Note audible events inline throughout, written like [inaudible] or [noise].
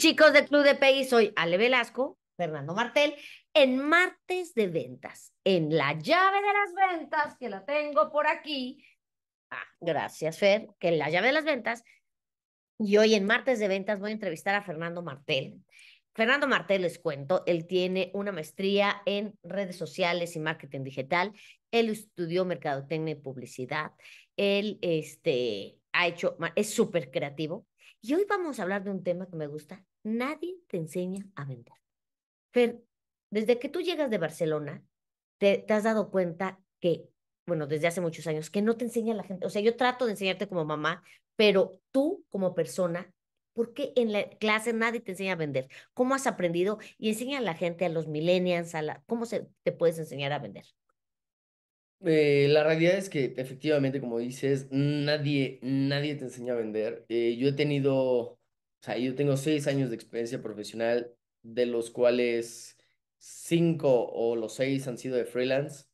chicos de Club de Peggy, soy Ale Velasco, Fernando Martel, en martes de ventas, en la llave de las ventas, que la tengo por aquí. Ah, gracias, Fer, que la llave de las ventas. Y hoy en martes de ventas voy a entrevistar a Fernando Martel. Fernando Martel, les cuento, él tiene una maestría en redes sociales y marketing digital. Él estudió mercadotecnia y publicidad. Él este, ha hecho, es súper creativo y hoy vamos a hablar de un tema que me gusta. Nadie te enseña a vender. Fer, desde que tú llegas de Barcelona, te, has dado cuenta que, bueno, desde hace muchos años, que no te enseña la gente. O sea, yo trato de enseñarte como mamá, pero tú como persona ¿Por qué en la clase nadie te enseña a vender? ¿Cómo has aprendido? Y enseña a la gente, a los millennials, a ¿cómo se, te puedes enseñar a vender? Eh, la realidad es que efectivamente, como dices, nadie, nadie te enseña a vender. Eh, yo he tenido, o sea, yo tengo seis años de experiencia profesional, de los cuales cinco o los seis han sido de freelance.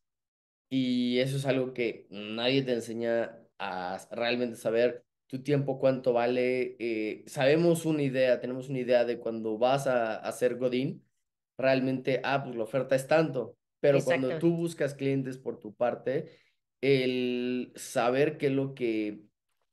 Y eso es algo que nadie te enseña a realmente saber tu tiempo, cuánto vale. Eh, sabemos una idea, tenemos una idea de cuando vas a, a hacer Godín, realmente, ah, pues la oferta es tanto pero cuando tú buscas clientes por tu parte, el saber qué es lo que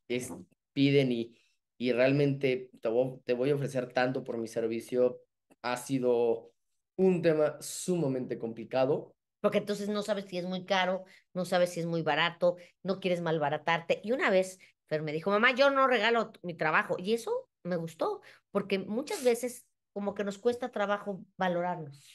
es, piden y, y realmente te voy, te voy a ofrecer tanto por mi servicio ha sido un tema sumamente complicado. Porque entonces no sabes si es muy caro, no sabes si es muy barato, no quieres malbaratarte. Y una vez Fer me dijo, mamá, yo no regalo mi trabajo. Y eso me gustó, porque muchas veces como que nos cuesta trabajo valorarnos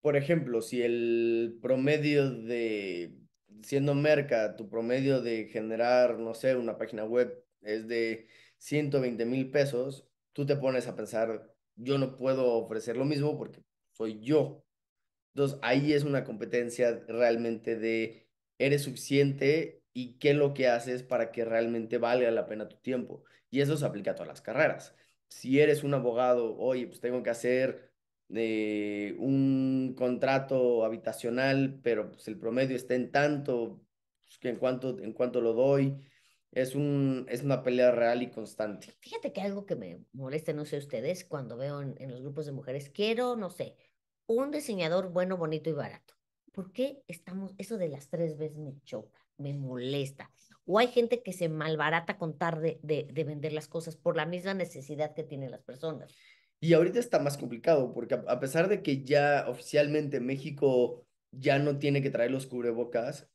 por ejemplo, si el promedio de, siendo merca, tu promedio de generar, no sé, una página web es de 120 mil pesos, tú te pones a pensar, yo no puedo ofrecer lo mismo porque soy yo. Entonces, ahí es una competencia realmente de, eres suficiente y qué es lo que haces para que realmente valga la pena tu tiempo. Y eso se aplica a todas las carreras. Si eres un abogado, oye, pues tengo que hacer de un contrato habitacional, pero pues el promedio está en tanto, pues, que en cuanto, en cuanto lo doy, es, un, es una pelea real y constante. Fíjate que algo que me molesta, no sé ustedes, cuando veo en, los grupos de mujeres, quiero, no sé, un diseñador bueno, bonito y barato. ¿Por qué estamos, eso de las tres veces me choca, me molesta? O hay gente que se malbarata con tarde de, de vender las cosas por la misma necesidad que tienen las personas. Y ahorita está más complicado porque a, pesar de que ya oficialmente México ya no tiene que traer los cubrebocas,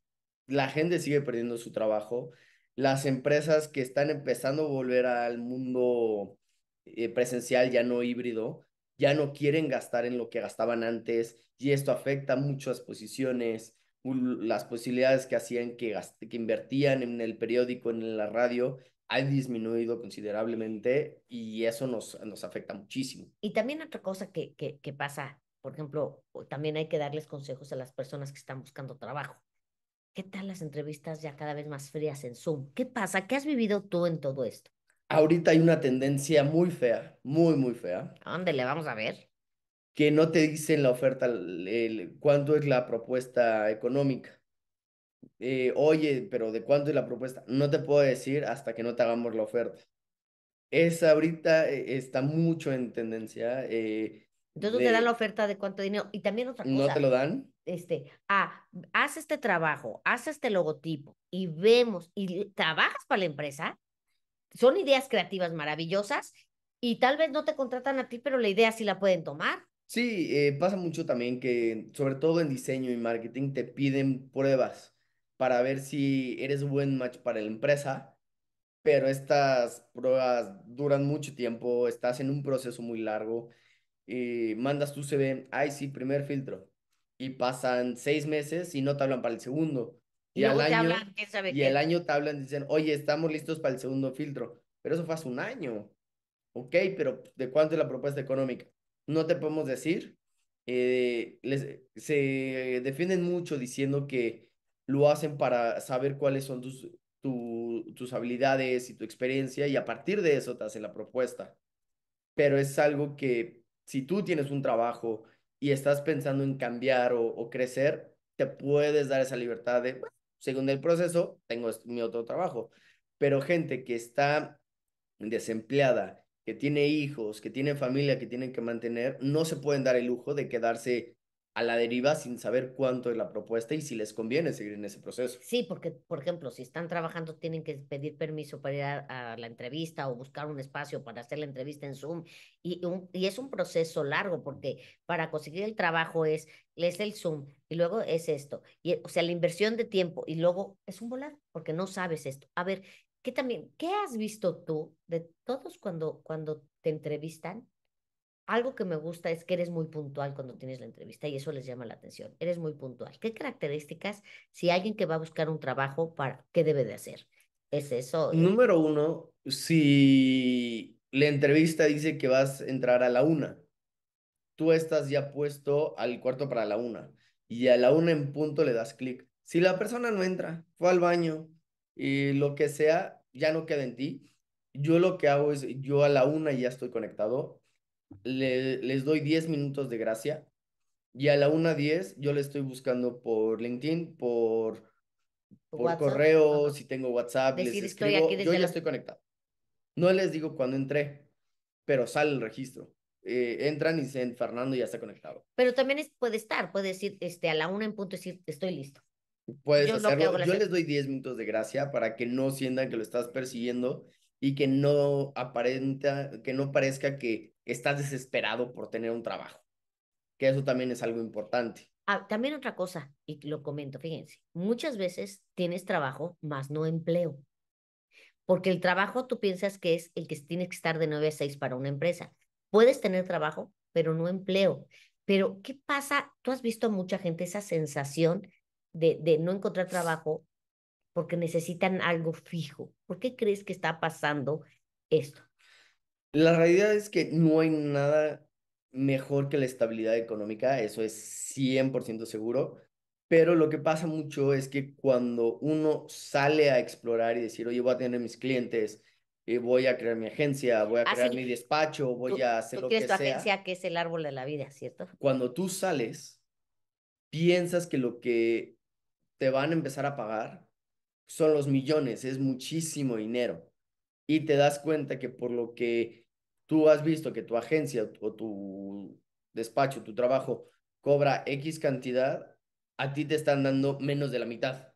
la gente sigue perdiendo su trabajo, las empresas que están empezando a volver al mundo eh, presencial, ya no híbrido, ya no quieren gastar en lo que gastaban antes y esto afecta muchas posiciones, las posibilidades que hacían que invertían en el periódico, en la radio, ha disminuido considerablemente y eso nos, afecta muchísimo. Y también otra cosa que, pasa, por ejemplo, también hay que darles consejos a las personas que están buscando trabajo. ¿Qué tal las entrevistas ya cada vez más frías en Zoom? ¿Qué pasa? ¿Qué has vivido tú en todo esto? Ahorita hay una tendencia muy fea, muy, muy fea. ¿A dónde le vamos a ver? Que no te dicen la oferta, el, cuánto es la propuesta económica. Eh, oye, pero ¿de cuánto es la propuesta? No te puedo decir hasta que no te hagamos la oferta. Esa ahorita eh, está mucho en tendencia. Eh, Entonces te dan la oferta de cuánto dinero. Y también otra cosa. ¿No te lo dan? Este, ah, haz este trabajo, haz este logotipo y vemos, y trabajas para la empresa. Son ideas creativas maravillosas y tal vez no te contratan a ti, pero la idea sí la pueden tomar. Sí, pasa mucho también que, sobre todo en diseño y marketing, te piden pruebas para ver si eres buen match para la empresa, pero estas pruebas duran mucho tiempo, estás en un proceso muy largo, y eh, mandas tu CV, ay sí, primer filtro, y pasan seis meses y no te hablan para el segundo. Y, al año, y el año te hablan, dicen, oye, estamos listos para el segundo filtro, pero eso fue hace un año. Ok, pero ¿de cuánto es la propuesta económica? No te podemos decir. Eh, les, se defienden mucho diciendo que lo hacen para saber cuáles son tus, tus habilidades y tu experiencia y a partir de eso te hacen la propuesta. Pero es algo que si tú tienes un trabajo y estás pensando en cambiar o, crecer, te puedes dar esa libertad de, según el proceso, tengo mi otro trabajo. Pero gente que está desempleada, que tiene hijos, que tiene familia, que tienen que mantener, no se pueden dar el lujo de quedarse a la deriva sin saber cuánto es la propuesta y si les conviene seguir en ese proceso. Sí, porque, por ejemplo, si están trabajando, tienen que pedir permiso para ir a, la entrevista o buscar un espacio para hacer la entrevista en Zoom. Y, y es un proceso largo porque para conseguir el trabajo es, es el Zoom y luego es esto. Y, o sea, la inversión de tiempo y luego es un volar porque no sabes esto. A ver, ¿qué, también, ¿qué has visto tú de todos cuando, cuando te entrevistan? algo que me gusta es que eres muy puntual cuando tienes la entrevista y eso les llama la atención. Eres muy puntual. ¿Qué características si alguien que va a buscar un trabajo, para qué debe de hacer? ¿Es eso? Número uno, si la entrevista dice que vas a entrar a la una, tú estás ya puesto al cuarto para la una y a la una en punto le das clic. Si la persona no entra, fue al baño y lo que sea, ya no queda en ti. Yo lo que hago es, yo a la una ya estoy conectado, le, les doy 10 minutos de gracia y a la 1.10 yo le estoy buscando por LinkedIn, por, por correo, si tengo WhatsApp, les escribo. yo ya estoy conectado. No les digo cuando entré, pero sale el registro. Eh, entran y dicen, Fernando ya está conectado. Pero también puede estar, puede decir este, a la una en punto, decir, estoy listo. Puedes yo Yo les doy 10 minutos de gracia para que no sientan que lo estás persiguiendo y que no aparenta, que no parezca que estás desesperado por tener un trabajo, que eso también es algo importante. Ah, también otra cosa, y lo comento, fíjense, muchas veces tienes trabajo, más no empleo. Porque el trabajo tú piensas que es el que tienes que estar de 9 a 6 para una empresa. Puedes tener trabajo, pero no empleo. Pero, ¿qué pasa? Tú has visto a mucha gente esa sensación de, de no encontrar trabajo porque necesitan algo fijo. ¿Por qué crees que está pasando esto? La realidad es que no hay nada mejor que la estabilidad económica, eso es 100% seguro, pero lo que pasa mucho es que cuando uno sale a explorar y decir, oye, voy a tener mis clientes, y eh, voy a crear mi agencia, voy a ah, crear mi despacho, voy a hacer lo que sea. tu agencia que es el árbol de la vida, ¿cierto? Cuando tú sales, piensas que lo que te van a empezar a pagar son los millones, es muchísimo dinero. Y te das cuenta que por lo que tú has visto que tu agencia o tu despacho, tu trabajo cobra X cantidad, a ti te están dando menos de la mitad.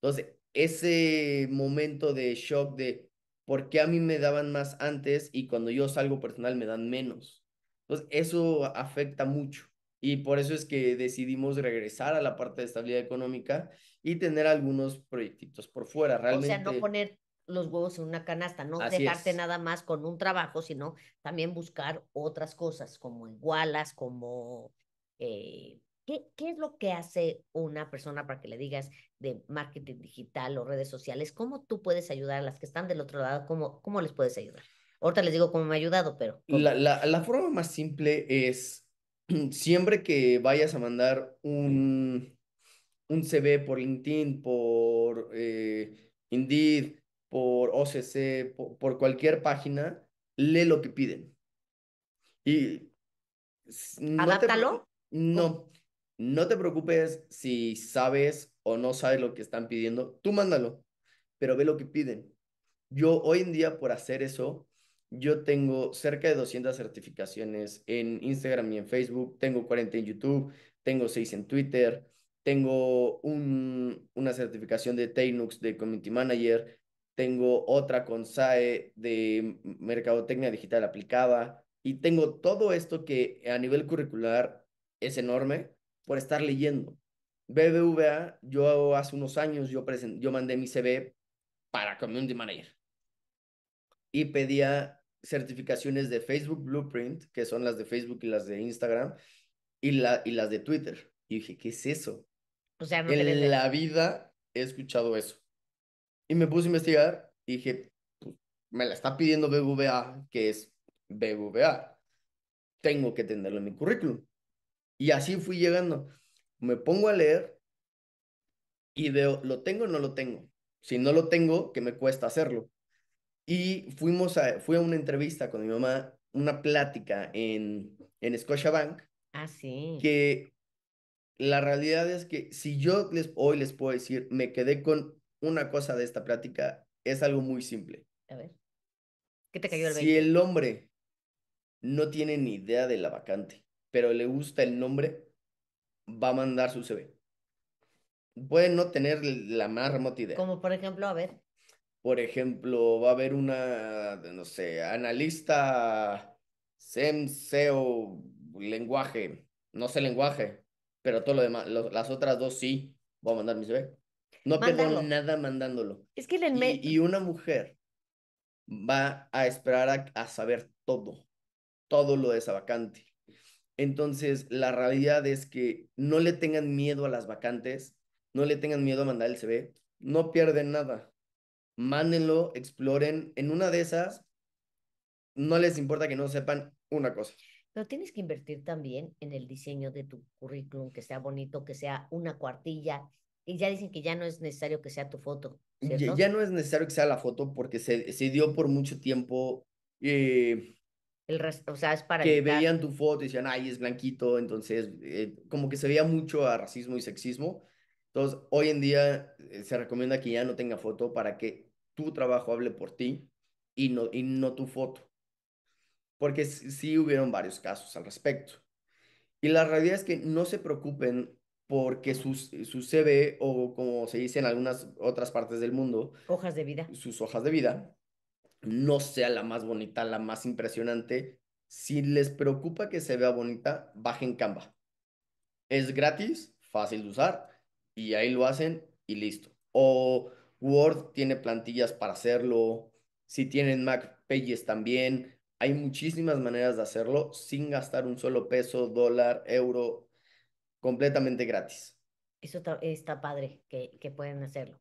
Entonces, ese momento de shock de por qué a mí me daban más antes y cuando yo salgo personal me dan menos. Entonces, eso afecta mucho y por eso es que decidimos regresar a la parte de estabilidad económica y tener algunos proyectitos por fuera. Realmente, o sea, no poner los huevos en una canasta, no dejarte nada más con un trabajo, sino también buscar otras cosas como igualas, como... Eh, ¿qué, es lo que hace una persona para que le digas de marketing digital o redes sociales? ¿Cómo tú puedes ayudar a las que están del otro lado? ¿Cómo, cómo les puedes ayudar? Ahorita les digo cómo me ha ayudado, pero... la forma más simple es [clears throat] siempre que vayas a mandar un, un CV por LinkedIn, por eh, Indeed, por OCC, por, cualquier página, lee lo que piden. Y no, no te preocupes si sabes o no sabes lo que están pidiendo, tú mándalo, pero ve lo que piden. Yo hoy en día por hacer eso yo tengo cerca de 200 certificaciones en Instagram y en Facebook, tengo 40 en YouTube, tengo 6 en Twitter, tengo una certificación de Teinux de Community Manager, tengo otra con SAE de Mercadotecnia Digital Aplicada y tengo todo esto que a nivel curricular es enorme por estar leyendo. BBVA, yo hace unos años yo, yo mandé mi CV para Community Manager y pedía certificaciones de Facebook Blueprint, que son las de Facebook y las de Instagram, y, la, y las de Twitter. Y dije, ¿qué es eso? O sea, no en la vida he escuchado eso. Y me puse a investigar y dije, pues, me la está pidiendo BBVA, que es BBVA. Tengo que tenerlo en mi currículum. Y así fui llegando. Me pongo a leer y veo, ¿lo tengo o no lo tengo? Si no lo tengo, ¿qué me cuesta hacerlo? Y fuimos a, fui a una entrevista con mi mamá, una plática en, en Scotiabank. Ah, sí. Que la realidad es que si yo les, hoy les puedo decir, me quedé con una cosa de esta plática, es algo muy simple. A ver. ¿Qué te cayó el Si el hombre no tiene ni idea de la vacante, pero le gusta el nombre, va a mandar su CV. Puede no tener la más remota idea. Como por ejemplo, a ver. Por ejemplo, va a haber una, no sé, analista SEM, SEO, lenguaje. No sé lenguaje, pero todo lo demás, las otras dos sí. Voy a mandar mi CV. No pierdo nada mandándolo. Es que y, una mujer va a esperar a, a saber todo, todo lo de esa vacante. Entonces, la realidad es que no le tengan miedo a las vacantes, no le tengan miedo a mandar el CV, no pierden nada mándenlo, exploren. En una de esas, no les importa que no sepan una cosa. Pero tienes que invertir también en el diseño de tu currículum, que sea bonito, que sea una cuartilla. Y ya dicen que ya no es necesario que sea tu foto. Ya, no es necesario que sea la foto porque se, se dio por mucho tiempo. Eh, el resto, o sea, es para. Que veían tu foto y decían, ay, es blanquito. Entonces, eh, como que se veía mucho a racismo y sexismo. Entonces, hoy en día eh, se recomienda que ya no tenga foto para que tu trabajo hable por ti y no, y no tu foto. Porque sí hubieron varios casos al respecto. Y la realidad es que no se preocupen porque su, su CV o como se dice en algunas otras partes del mundo, hojas de vida. Sus hojas de vida no sea la más bonita, la más impresionante. Si les preocupa que se vea bonita, bajen Canva. Es gratis, fácil de usar y ahí lo hacen y listo. O Word tiene plantillas para hacerlo. Si tienen Mac Pages también. Hay muchísimas maneras de hacerlo sin gastar un solo peso, dólar, euro, completamente gratis. Eso está, padre que, pueden hacerlo.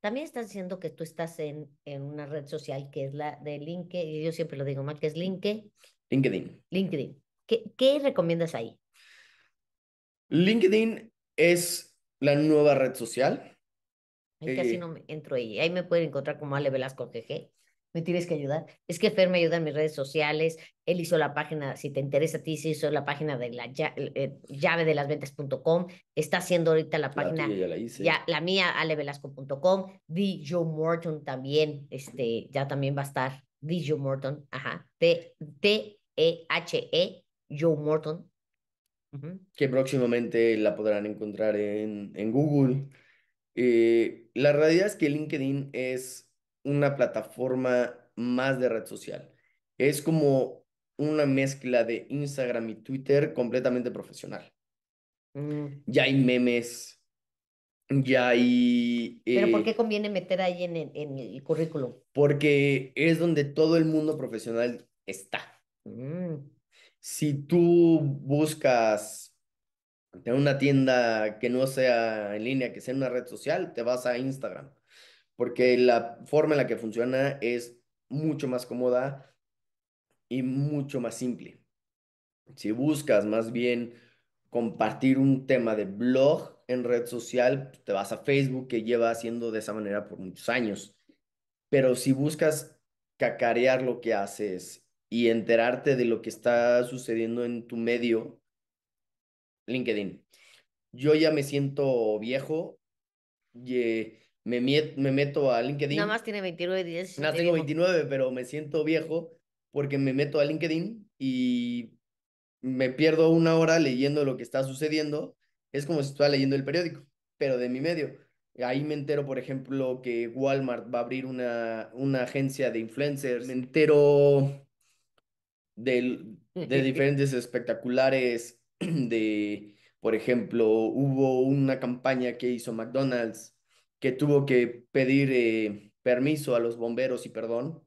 También estás diciendo que tú estás en, una red social que es la de LinkedIn, yo siempre lo digo mal, que es LinkedIn. LinkedIn. LinkedIn. ¿Qué, ¿Qué recomiendas ahí? LinkedIn es la nueva red social Ahí casi no me entro ahí. Ahí me pueden encontrar como Ale Velasco GG. Me tienes que ayudar. Es que Fer me ayuda en mis redes sociales. Él hizo la página, si te interesa a ti, se hizo la página de la eh, llave de las ventas.com. Está haciendo ahorita la página. La ya la mía, alevelasco.com. The Joe Morton también, este, ya también va a estar. The Joe Morton, ajá. T-E-H-E, e, Joe Morton. Que próximamente la podrán encontrar en, en Google. Eh, la realidad es que LinkedIn es una plataforma más de red social. Es como una mezcla de Instagram y Twitter completamente profesional. Mm. Ya hay memes, ya hay... ¿Pero por eh, qué conviene meter ahí en, el currículum? Porque es donde todo el mundo profesional está. Mm. Si tú buscas en una tienda que no sea en línea, que sea en una red social, te vas a Instagram. Porque la forma en la que funciona es mucho más cómoda y mucho más simple. Si buscas más bien compartir un tema de blog en red social, te vas a Facebook, que lleva haciendo de esa manera por muchos años. Pero si buscas cacarear lo que haces y enterarte de lo que está sucediendo en tu medio, LinkedIn. Yo ya me siento viejo, y, me, me meto a LinkedIn. Nada más tiene 29 días. Nada tengo 29, pero me siento viejo porque me meto a LinkedIn y me pierdo una hora leyendo lo que está sucediendo. Es como si estuviera leyendo el periódico, pero de mi medio. Ahí me entero, por ejemplo, que Walmart va a abrir una, una agencia de influencers. Me entero de, de [laughs] diferentes espectaculares de, por ejemplo, hubo una campaña que hizo McDonald's que tuvo que pedir eh, permiso a los bomberos y perdón,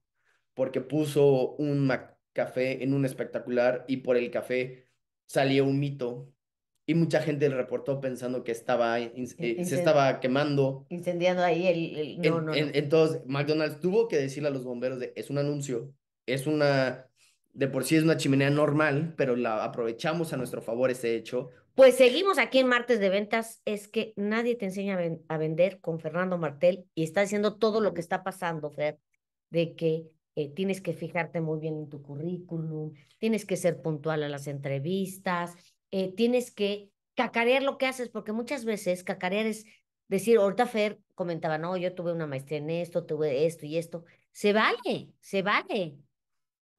porque puso un café en un espectacular y por el café salió un mito y mucha gente le reportó pensando que estaba eh, se estaba quemando incendiando ahí el, entonces McDonald's tuvo que decirle a los bomberos de, es un anuncio es una de por sí es una chimenea normal, pero la aprovechamos a nuestro favor ese hecho. Pues seguimos aquí en Martes de Ventas. Es que nadie te enseña a, vender con Fernando Martel y está diciendo todo lo que está pasando, Fer, de que eh, tienes que fijarte muy bien en tu currículum, tienes que ser puntual a las entrevistas, eh, tienes que cacarear lo que haces, porque muchas veces cacarear es decir, ahorita Fer comentaba, no, yo tuve una maestría en esto, tuve esto y esto. Se vale, se vale.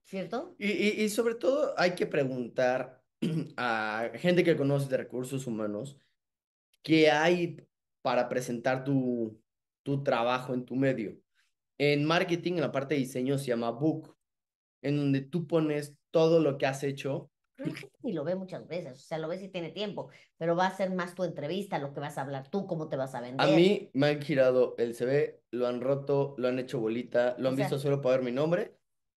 ¿cierto? Y, sobre todo hay que preguntar [clears throat] a gente que conoce de recursos humanos qué hay para presentar tu, tu trabajo en tu medio. En marketing, en la parte de diseño, se llama book, en donde tú pones todo lo que has hecho y lo ve muchas veces, o sea, lo ve si tiene tiempo, pero va a ser más tu entrevista, lo que vas a hablar tú, cómo te vas a vender. A mí me han girado el CV, lo han roto, lo han hecho bolita, lo han visto solo para ver mi nombre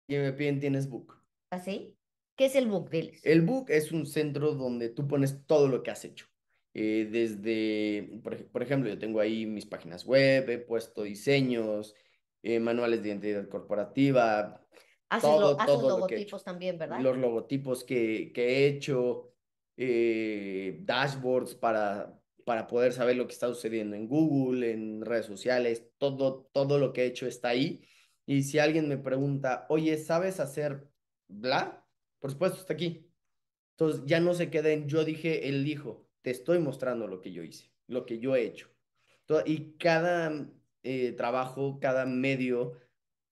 y me piden tienes book. ¿Así? ¿Ah, ¿Qué es el book? Diles. El book es un centro donde tú pones todo lo que has hecho. Eh, desde, por, ejemplo, yo tengo ahí mis páginas web, he puesto diseños, eh, manuales de identidad corporativa. Haces, todo, logotipos también, ¿verdad? Los logotipos que, que he hecho, eh, dashboards para, para poder saber lo que está sucediendo en Google, en redes sociales, todo, todo lo que he hecho está ahí y si alguien me pregunta, oye, ¿sabes hacer bla? Por supuesto, está aquí. Entonces ya no se queden, yo dije, él dijo, te estoy mostrando lo que yo hice, lo que yo he hecho. y cada eh, trabajo, cada medio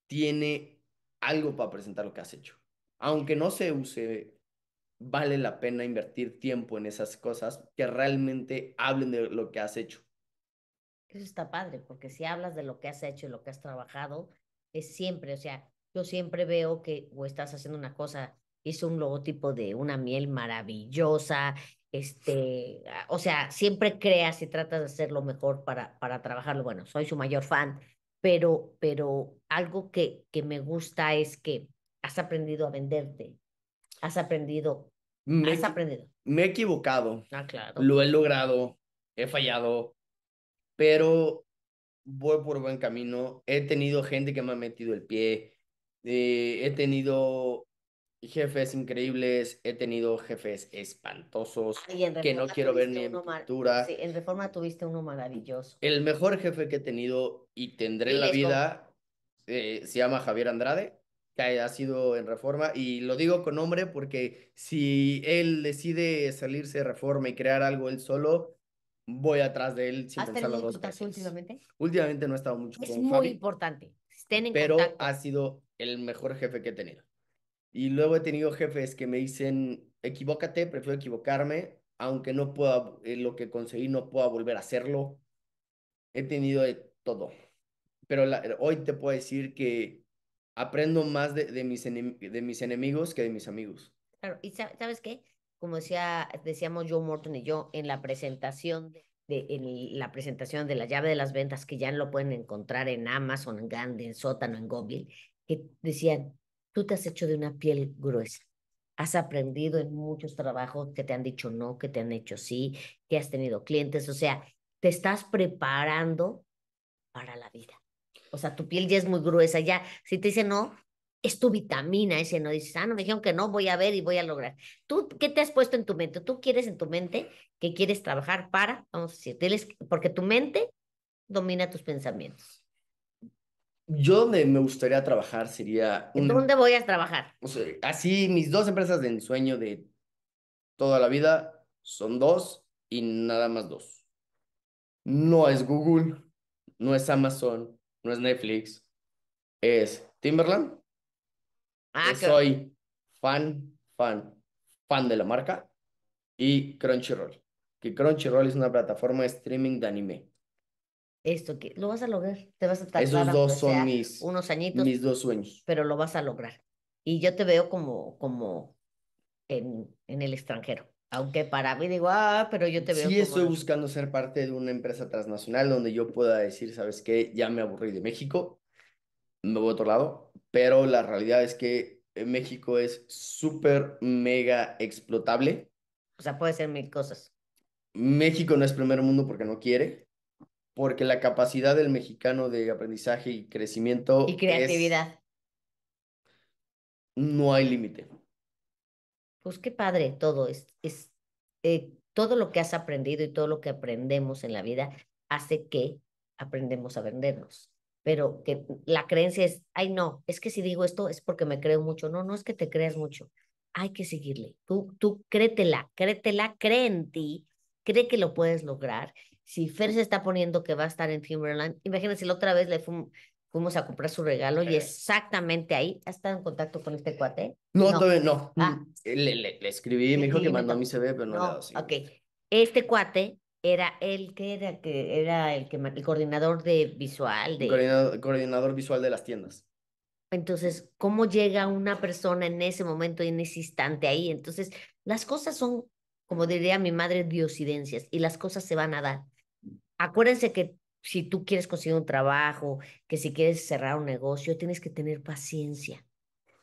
tiene algo para presentar lo que has hecho. Aunque no se use, vale la pena invertir tiempo en esas cosas que realmente hablen de lo que has hecho. Eso está padre, porque si hablas de lo que has hecho y lo que has trabajado, es siempre, o sea, yo siempre veo que o estás haciendo una cosa, hizo un logotipo de una miel maravillosa, este, ah, o sea, siempre creas y tratas de hacer lo mejor para, para trabajarlo. Bueno, soy su mayor fan, pero, pero algo que, que me gusta es que has aprendido a venderte, has aprendido, me, has aprendido. Me he equivocado. Ah, claro. Lo he logrado, he fallado, pero voy por buen camino. He tenido gente que me ha metido el pie. Eh, he tenido jefes increíbles, he tenido jefes espantosos que no quiero ver ni en pintura. en Reforma tuviste uno maravilloso. El mejor jefe que he tenido y tendré en la vida eh, se llama Javier Andrade, que ha sido en Reforma, y lo digo con nombre porque si él decide salirse de Reforma y crear algo él solo, voy atrás de él sin ¿Has tenido contacto últimamente? Últimamente no he estado mucho Es muy importante. pero ha sido el mejor jefe que he tenido. Y luego he tenido jefes que me dicen, equivócate, prefiero equivocarme, aunque no pueda, eh, lo que conseguí no pueda volver a hacerlo. He tenido de todo. Pero eh, hoy te puedo decir que aprendo más de, de mis de mis enemigos que de mis amigos. Claro, y sabes qué? como decía, decíamos Joe Morton y yo en la presentación de, la presentación de la llave de las ventas, que ya lo pueden encontrar en Amazon, en Gandhi, en Sótano, en Google, que decían, tú te has hecho de una piel gruesa. Has aprendido en muchos trabajos que te han dicho no, que te han hecho sí, que has tenido clientes, o sea, te estás preparando para la vida. O sea, tu piel ya es muy gruesa, ya si te dice no, es tu vitamina ese, no dices, ah, no, me dijeron que no, voy a ver y voy a lograr. ¿Tú qué te has puesto en tu mente? ¿Tú quieres en tu mente que quieres trabajar para, vamos a decir, porque tu mente domina tus pensamientos? Yo donde me gustaría trabajar sería... en ¿Dónde voy a trabajar? así, mis dos empresas de ensueño de toda la vida son dos y nada más dos. No es Google, no es Amazon, no es Netflix, es Timberland Ah, soy fan, fan, fan de la marca y Crunchyroll. Que Crunchyroll es una plataforma de streaming de anime. Esto que lo vas a lograr, te vas a Esos dos son mis unos añitos, mis dos sueños. Pero lo vas a lograr. Y yo te veo como como en, en el extranjero. Aunque para mí digo, ah, pero yo te veo. Sí, estoy buscando ser parte de una empresa transnacional donde yo pueda decir, ¿sabes qué? Ya me aburrí de México, me voy a otro lado, pero la realidad es que México es súper mega explotable. O sea, puede ser mil cosas. México no es primer mundo porque no quiere, porque la capacidad del mexicano de aprendizaje y crecimiento. Y creatividad. No hay límite. Pues qué padre todo. Es, es eh, todo lo que has aprendido y todo lo que aprendemos en la vida hace que aprendemos a vendernos pero que la creencia es, ay no, es que si digo esto es porque me creo mucho. No, no es que te creas mucho, hay que seguirle. Tú, tú créetela, créetela, cree en ti, cree que lo puedes lograr. Si Fer se está poniendo que va a estar en Timberland, imagínense, la otra vez le fuimos a comprar su regalo y exactamente ahí. ha estado en contacto con este cuate? No, no. todavía no. Ah. Le, escribí, me dijo que mandó mi CV, pero no, no dado, Ok. Este cuate era él que era que era el que el coordinador de visual de coordinador, visual de las tiendas entonces cómo llega una persona en ese momento en ese instante ahí entonces las cosas son como diría mi madre diosidencias y las cosas se van a dar acuérdense que si tú quieres conseguir un trabajo que si quieres cerrar un negocio tienes que tener paciencia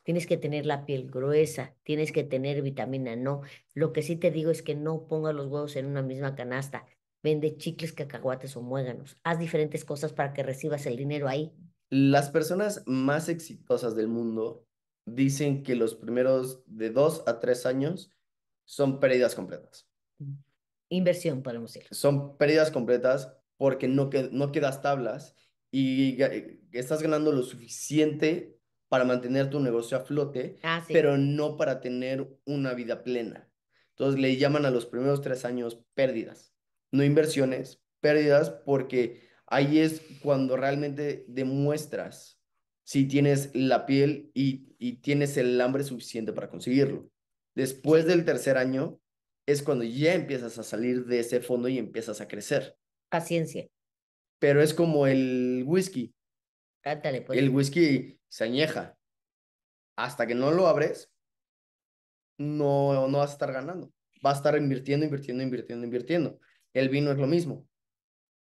tienes que tener la piel gruesa, tienes que tener vitamina, no. Lo que sí te digo es que no pongas los huevos en una misma canasta. Vende chicles, cacahuates o muéganos. Haz diferentes cosas para que recibas el dinero ahí. Las personas más exitosas del mundo dicen que los primeros de dos a tres años son pérdidas completas. Mm. Inversión, podemos decir. Son pérdidas completas porque no, no quedas tablas y estás ganando lo suficiente para mantener tu negocio a flote, ah, pero no para tener una vida plena. Entonces le llaman a los primeros tres años pérdidas, no inversiones, pérdidas, porque ahí es cuando realmente demuestras si tienes la piel y, y tienes el hambre suficiente para conseguirlo. Después del tercer año es cuando ya empiezas a salir de ese fondo y empiezas a crecer. Paciencia. Pero es como el whisky. Pues. El whisky se añeja. Hasta que no lo abres, no, no vas a estar ganando. va a estar invirtiendo, invirtiendo, invirtiendo, invirtiendo. El vino es lo mismo.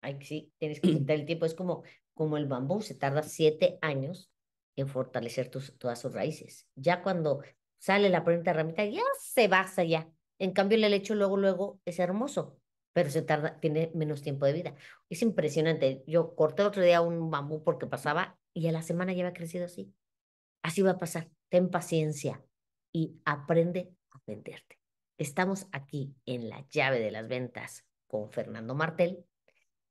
Ay, sí, tienes que contar el tiempo. Es como, como el bambú, se tarda siete años en fortalecer tus, todas sus raíces. Ya cuando sale la primera ramita, ya se basa ya. En cambio, el helecho luego, luego es hermoso pero se tarda, tiene menos tiempo de vida. Es impresionante. Yo corté otro día un bambú porque pasaba y a la semana ya había crecido así. Así va a pasar. Ten paciencia y aprende a venderte. Estamos aquí en la llave de las ventas con Fernando Martel.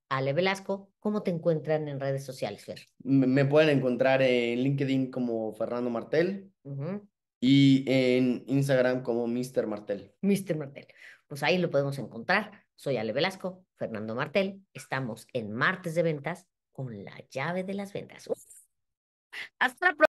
Ale Velasco, ¿cómo te encuentran en redes sociales, Fer? Me pueden encontrar en LinkedIn como Fernando Martel y en Instagram como Mr. Martel. Mr. Martel. Pues ahí lo podemos encontrar. Soy Ale Velasco, Fernando Martel. Estamos en martes de ventas con la llave de las ventas. Hasta la próxima.